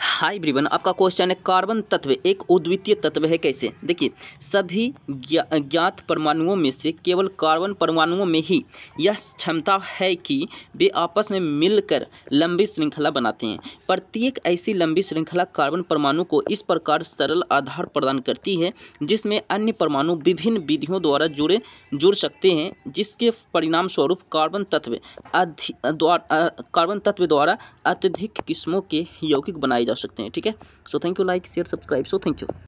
हाय ब्रिवन आपका क्वेश्चन है कार्बन तत्व एक उद्वितीय तत्व है कैसे देखिए सभी ज्ञात परमाणुओं में से केवल कार्बन परमाणुओं में ही यह क्षमता है कि वे आपस में मिलकर लंबी श्रृंखला बनाते हैं प्रत्येक ऐसी लंबी श्रृंखला कार्बन परमाणु को इस प्रकार सरल आधार प्रदान करती है जिसमें अन्य परमाणु विभिन्न विधियों द्वारा जुड़े जुड़ सकते हैं जिसके परिणाम स्वरूप कार्बन तत्व कार्बन तत्व द्वारा अत्यधिक किस्मों के यौगिक बनाए जा सकते हैं ठीक है so thank you like share subscribe so thank you